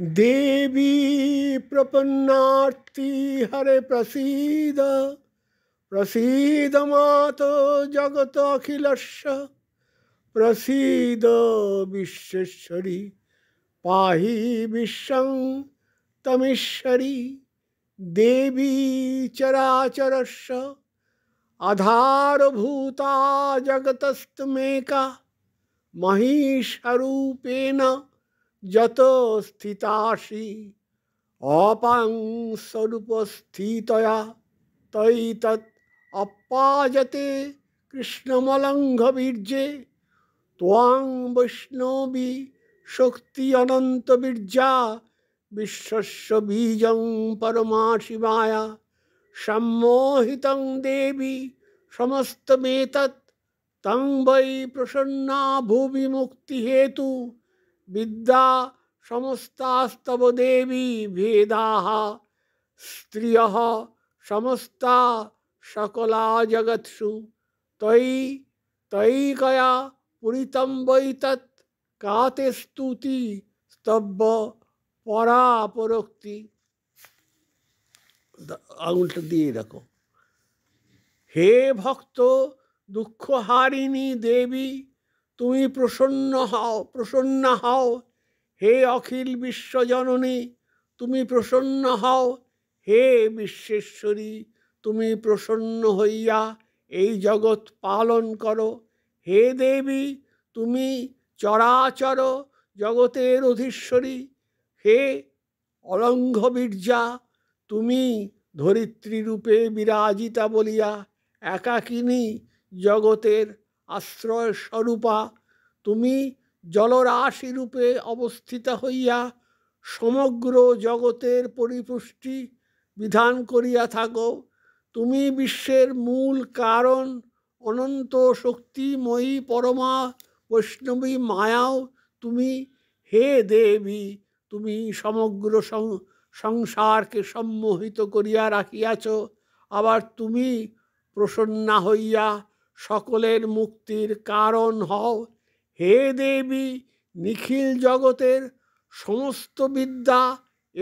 देवी प्रपन्नार्ति हरे प्रसीद प्रसीद मातो जगत अखिलस्य प्रसीद विश्वेश्वरी पाही विश्वं तमीश्वरी देवी चराचरस्य आधारभूता जगतस्तमेका महिषरूपेण যত স্থিতাসি অপাং স্বরূপস্থিতয়া তৈ তৎ অপ্পাজতে কৃষ্ণমলঙ্ঘ বীর্যে ত্বাং বৈষ্ণবী শক্তি অনন্ত বীর্যা বিশ্বস্য বীজং পরমা শিবায়া সম্মোহিতং দেবী সমস্ত মেতৎ তং বৈ প্রসন্না ভুবি মুক্তিহেতু বিদ্যা সমস্তাস্তব দেবী ভেদাহ স্ত্রিয় সমস্তা সকলা জগৎসু তৈ তৈকয়া পুরিতম বৈতৎ কাতে স্তুতি স্তব্য পরাপরোক্তি আঙুলটা দিয়ে রাখো হে ভক্ত দুঃখহারিণী দেবী তুমি প্রসন্ন হও প্রসন্ন হও হে অখিল বিশ্বজননী তুমি প্রসন্ন হও হে বিশ্বেশ্বরী তুমি প্রসন্ন হইয়া এই জগৎ পালন করো হে দেবী তুমি চরাচর জগতের অধীশ্বরী হে অলঙ্ঘ বীর্যা তুমি ধরিত্রী রূপে বিরাজিতা বলিয়া একাকিনী জগতের আশ্রয় স্বরূপা তুমি জলরাশিরূপে অবস্থিত হইয়া সমগ্র জগতের পরিপুষ্টি বিধান করিয়া থাকো তুমি বিশ্বের মূল কারণ অনন্ত শক্তিময়ী পরমা বৈষ্ণবী মায়াও তুমি হে দেবী তুমি সমগ্র সংসারকে সম্মোহিত করিয়া রাখিয়াছ আবার তুমি প্রসন্না হইয়া সকলের মুক্তির কারণ হও হে দেবী নিখিল জগতের সমস্ত বিদ্যা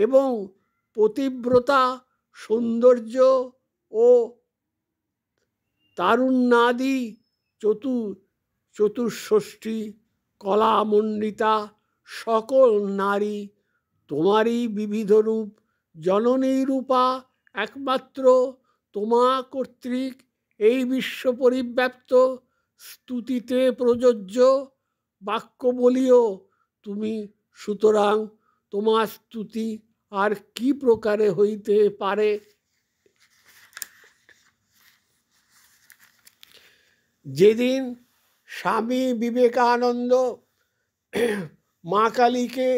এবং পতিব্রতা সৌন্দর্য ও তারুণ্যাদি চতু চতুষষ্ঠী কলামণ্ডিতা সকল নারী তোমারই বিবিধ রূপ জননী রূপা একমাত্র তোমা কর্তৃক এই বিশ্ব পরিব্যাপ্ত স্তুতিতে প্রযোজ্য বাক্য বলিও তুমি সুতরাং তোমার স্তুতি আর কি প্রকারে হইতে পারে যেদিন স্বামী বিবেকানন্দ মা কালীকে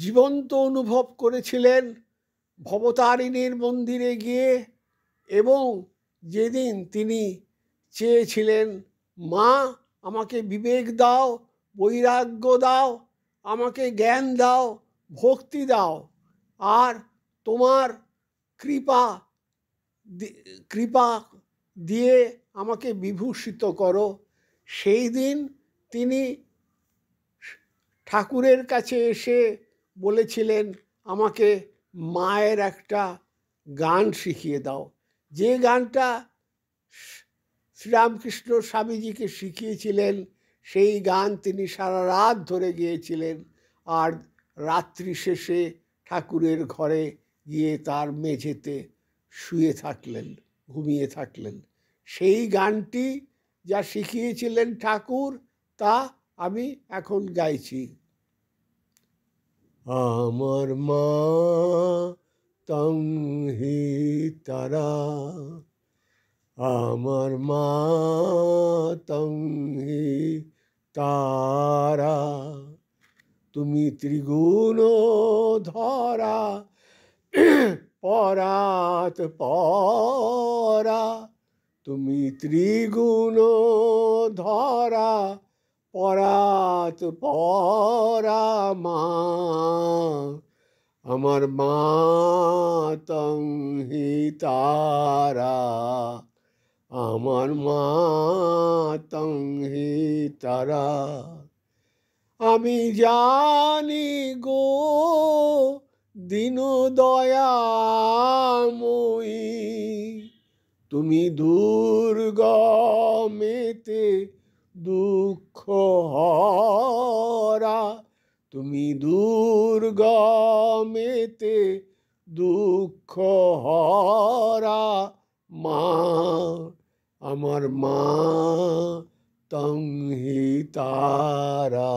জীবন্ত অনুভব করেছিলেন ভবতারিণীর মন্দিরে গিয়ে এবং যেদিন তিনি চেয়েছিলেন মা আমাকে বিবেক দাও বৈরাগ্য দাও আমাকে জ্ঞান দাও ভক্তি দাও আর তোমার কৃপা কৃপা দিয়ে আমাকে বিভূষিত করো সেই দিন তিনি ঠাকুরের কাছে এসে বলেছিলেন আমাকে মায়ের একটা গান শিখিয়ে দাও যে গানটা শ্রীরামকৃষ্ণ স্বামীজিকে শিখিয়েছিলেন সেই গান তিনি সারা রাত ধরে গিয়েছিলেন আর রাত্রি শেষে ঠাকুরের ঘরে গিয়ে তার মেঝেতে শুয়ে থাকলেন ঘুমিয়ে থাকলেন সেই গানটি যা শিখিয়েছিলেন ঠাকুর তা আমি এখন গাইছি আমার মা তং হি তারা আমার মা তং হি তারা তুমি ত্রিগুণ ধরা পরাত পরা তুমি ত্রিগুণ ধরা পরাত পরা মা আমার মাতং তারা আমার মাতং তারা আমি জানি গো দিন দয়াময়ী তুমি দুর্গমেতে দুঃখ হরা তুমি দুর্গমেতে দুঃখ হরা মা আমার মা তংহি তারা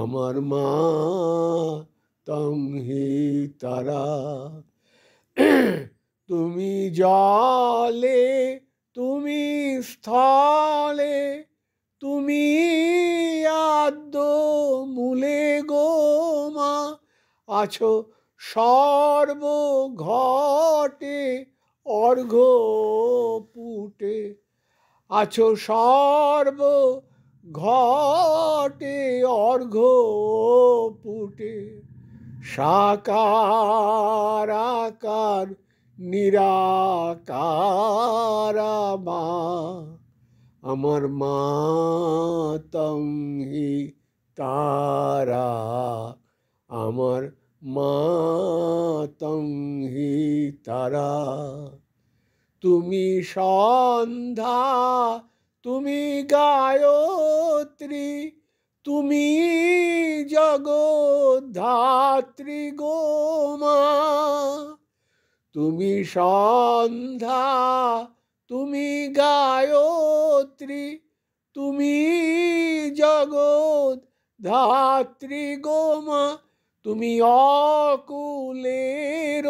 আমার মা তংহি তারা তুমি জলে তুমি স্থলে তুমি আদ্য মূলে গোমা আছো ঘটে অর্ঘ পুটে আছো সর্ব ঘটে অর্ঘ পুটে সাকার আকার নিরাকার মা আমার মাতঙ্গি তারা আমার মাতঙ্গি তারা তুমি সন্ধ্যা তুমি গায়ত্রী তুমি জগদ্ধাত্রী গোমা তুমি সন্ধ্যা তুমি গায়ত্রী তুমি জগৎ ধাত্রী গোমা তুমি অকুলের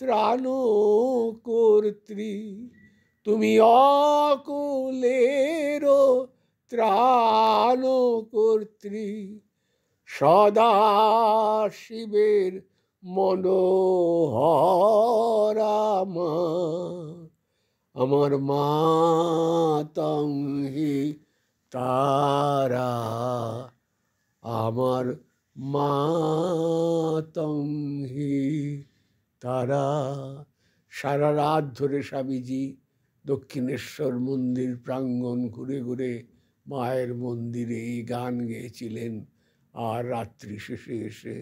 ত্রাণ কর্ত্রী তুমি অকুলের ত্রাণ কর্ত্রী সদা শিবের মনোহরামা আমার মাতাঙ্গি তারা আমার মাতঙ্গি তারা সারা রাত ধরে স্বামীজি দক্ষিণেশ্বর মন্দির প্রাঙ্গণ ঘুরে ঘুরে মায়ের মন্দিরে এই গান গেয়েছিলেন আর রাত্রি শেষে এসে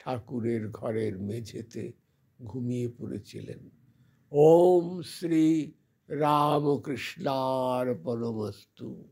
ঠাকুরের ঘরের মেঝেতে ঘুমিয়ে পড়েছিলেন ওম শ্রী रामकृष्णार्पणमस्तु